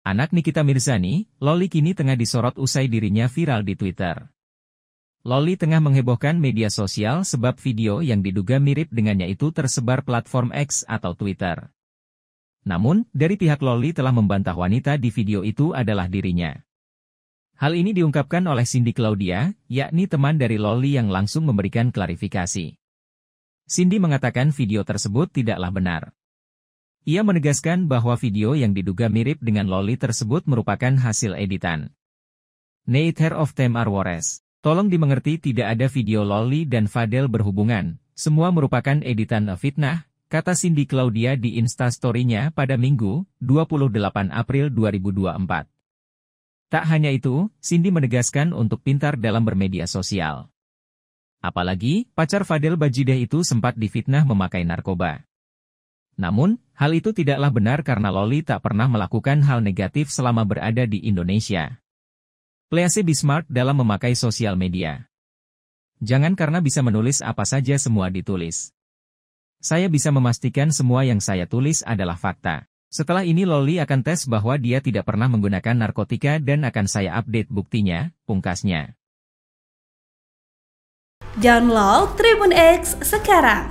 Anak Nikita Mirzani, Loli kini tengah disorot usai dirinya viral di Twitter. Loli tengah menghebohkan media sosial sebab video yang diduga mirip dengannya itu tersebar platform X atau Twitter. Namun, dari pihak Loli telah membantah wanita di video itu adalah dirinya. Hal ini diungkapkan oleh Cindy Claudia, yakni teman dari Loli yang langsung memberikan klarifikasi. Cindy mengatakan video tersebut tidaklah benar. Ia menegaskan bahwa video yang diduga mirip dengan Loli tersebut merupakan hasil editan. Hair of them Arwores. Tolong dimengerti tidak ada video Loli dan Fadel berhubungan, semua merupakan editan fitnah, kata Cindy Claudia di instastorynya pada Minggu, 28 April 2024. Tak hanya itu, Cindy menegaskan untuk pintar dalam bermedia sosial. Apalagi, pacar Fadel Bajideh itu sempat difitnah memakai narkoba. Namun, hal itu tidaklah benar karena Loli tak pernah melakukan hal negatif selama berada di Indonesia. Please Bismarck dalam memakai sosial media. Jangan karena bisa menulis apa saja semua ditulis. Saya bisa memastikan semua yang saya tulis adalah fakta. Setelah ini Loli akan tes bahwa dia tidak pernah menggunakan narkotika dan akan saya update buktinya, pungkasnya. Download Tribun X sekarang